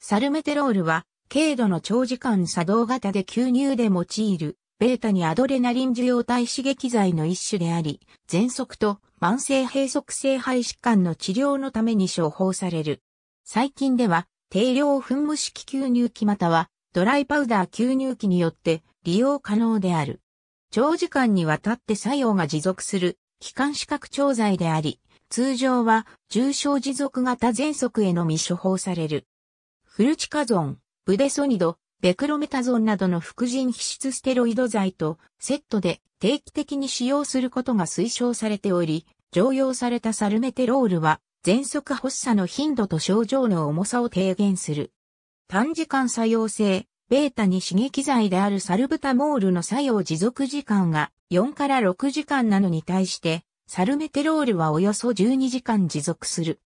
サルメテロールは、軽度の長時間作動型で吸入で用いる、ベータにアドレナリン受容体刺激剤の一種であり、喘息と慢性閉塞性肺疾患の治療のために処方される。最近では、定量噴霧式吸入器または、ドライパウダー吸入器によって利用可能である。長時間にわたって作用が持続する、気管視覚調剤であり、通常は重症持続型喘息へのみ処方される。フルチカゾン、ブデソニド、ベクロメタゾンなどの副腎皮質ステロイド剤とセットで定期的に使用することが推奨されており、常用されたサルメテロールは、喘息発作の頻度と症状の重さを低減する。短時間作用性、ベータに刺激剤であるサルブタモールの作用持続時間が4から6時間なのに対して、サルメテロールはおよそ12時間持続する。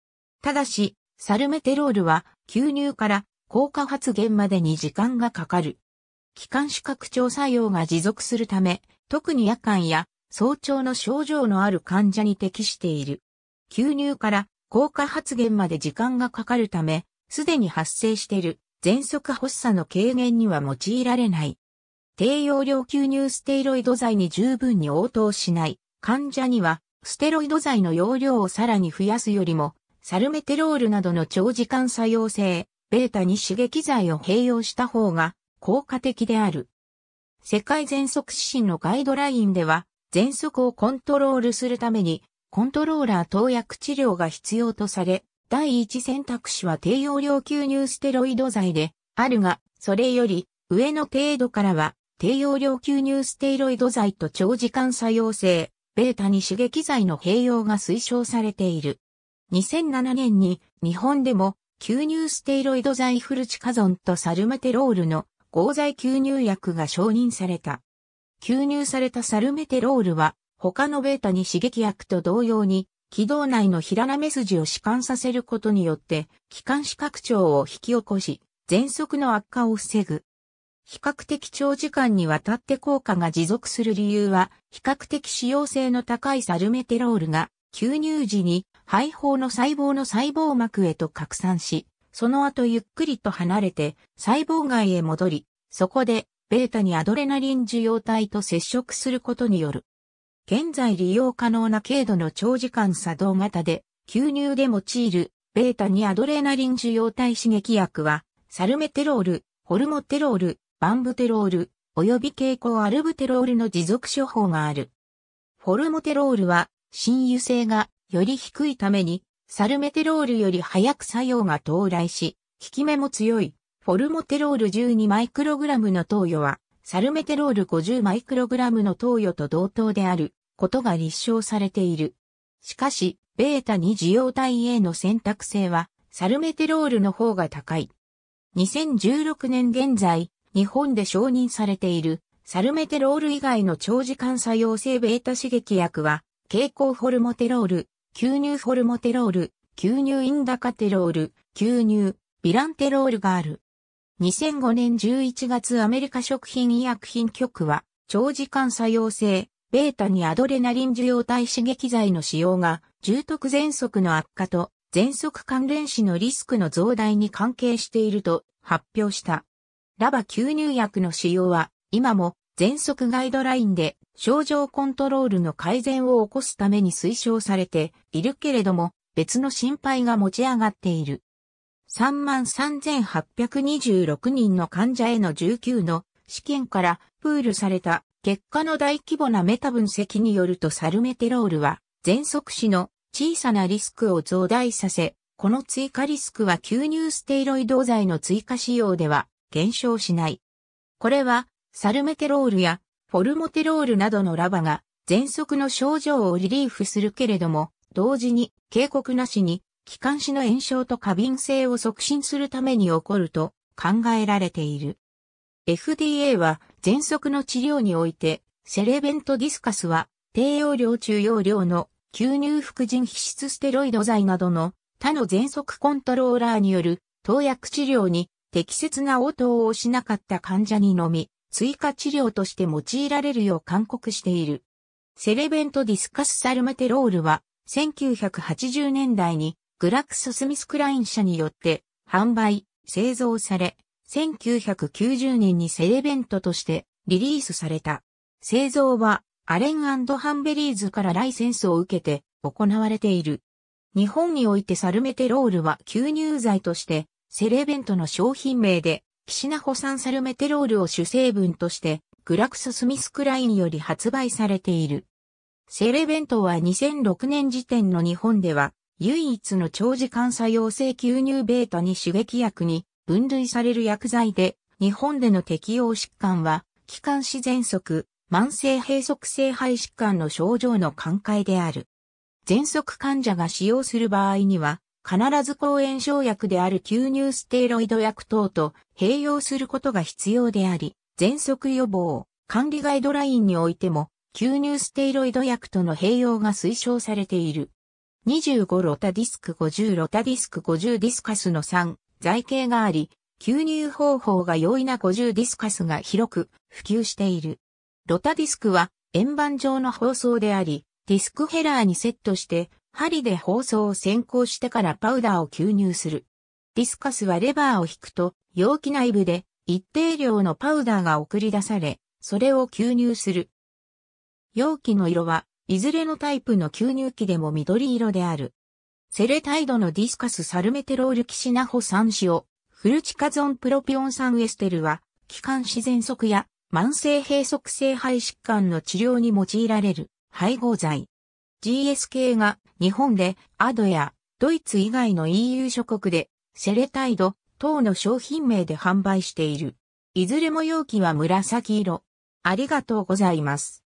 ただし、サルメテロールは吸入から効果発現までに時間がかかる。気管支拡張作用が持続するため、特に夜間や早朝の症状のある患者に適している。吸入から効果発現まで時間がかかるため、すでに発生している喘息発作の軽減には用いられない。低用量吸入ステロイド剤に十分に応答しない患者には、ステロイド剤の容量をさらに増やすよりも、サルメテロールなどの長時間作用性、ベータに刺激剤を併用した方が効果的である。世界全息指針のガイドラインでは、全息をコントロールするために、コントローラー投薬治療が必要とされ、第一選択肢は低用量吸入ステロイド剤で、あるが、それより上の程度からは、低用量吸入ステロイド剤と長時間作用性、ベータに刺激剤の併用が推奨されている。2007年に日本でも吸入ステイロイド剤フルチカゾンとサルメテロールの合剤吸入薬が承認された。吸入されたサルメテロールは他のベータに刺激薬と同様に気道内の平らめ筋を弛緩させることによって気管支拡張を引き起こし喘息の悪化を防ぐ。比較的長時間にわたって効果が持続する理由は比較的使用性の高いサルメテロールが吸入時に肺胞の細胞の細胞膜へと拡散し、その後ゆっくりと離れて細胞外へ戻り、そこでベータにアドレナリン受容体と接触することによる。現在利用可能な軽度の長時間作動型で吸入で用いるベータにアドレナリン受容体刺激薬はサルメテロール、ホルモテロール、バンブテロール、及び蛍光アルブテロールの持続処方がある。ホルモテロールは、親油性がより低いために、サルメテロールより早く作用が到来し、効き目も強い、フォルモテロール12マイクログラムの投与は、サルメテロール50マイクログラムの投与と同等であることが立証されている。しかし、ベータ2受容体 A の選択性は、サルメテロールの方が高い。2016年現在、日本で承認されている、サルメテロール以外の長時間作用性ベータ刺激薬は、蛍光ホルモテロール、吸入ホルモテロール、吸入インダカテロール、吸入ビランテロールがある。2005年11月アメリカ食品医薬品局は長時間作用性、ベータにアドレナリン受容体刺激剤の使用が重篤喘息の悪化と喘息関連死のリスクの増大に関係していると発表した。ラバ吸入薬の使用は今も全速ガイドラインで症状コントロールの改善を起こすために推奨されているけれども、別の心配が持ち上がっている。33,826人の患者への19の試験からプールされた結果の大規模なメタ分析によるとサルメテロールは喘息死の小さなリスクを増大させ、この追加リスクは吸入ステイロイド剤の追加使用では減少しない。これはサルメテロールやフォルモテロールなどのラバが喘息の症状をリリーフするけれども、同時に警告なしに気管支の炎症と過敏性を促進するために起こると考えられている。FDA は喘息の治療においてセレベントディスカスは低用量中用量の吸入副腎皮質ステロイド剤などの他の喘息コントローラーによる投薬治療に適切な応答をしなかった患者にのみ追加治療として用いられるよう勧告している。セレベントディスカスサルマテロールは1980年代にグラクソスミスクライン社によって販売、製造され、1990年にセレベントとしてリリースされた。製造はアレンハンベリーズからライセンスを受けて行われている。日本においてサルメテロールは吸入剤としてセレベントの商品名でキシナホ酸サルメテロールを主成分として、グラクス・スミスクラインより発売されている。セレベントは2006年時点の日本では、唯一の長時間作用性吸入ベータに刺激薬に分類される薬剤で、日本での適用疾患は、気管支喘息、慢性閉塞性肺疾患の症状の寛解である。喘息患者が使用する場合には、必ず抗炎症薬である吸入ステロイド薬等と併用することが必要であり、喘息予防、管理ガイドラインにおいても、吸入ステロイド薬との併用が推奨されている。25ロタディスク50ロタディスク50ディスカスの3、在形があり、吸入方法が容易な50ディスカスが広く普及している。ロタディスクは円盤状の包装であり、ディスクヘラーにセットして針で包装を先行してからパウダーを吸入する。ディスカスはレバーを引くと、容器内部で一定量のパウダーが送り出され、それを吸入する。容器の色はいずれのタイプの吸入器でも緑色である。セレタイドのディスカスサルメテロールキシナホ酸塩、フルチカゾンプロピオン酸エステルは、気管自然則や慢性閉塞性肺疾患の治療に用いられる配合剤。GSK が日本でアドやドイツ以外の EU 諸国でセレタイド等の商品名で販売している。いずれも容器は紫色。ありがとうございます。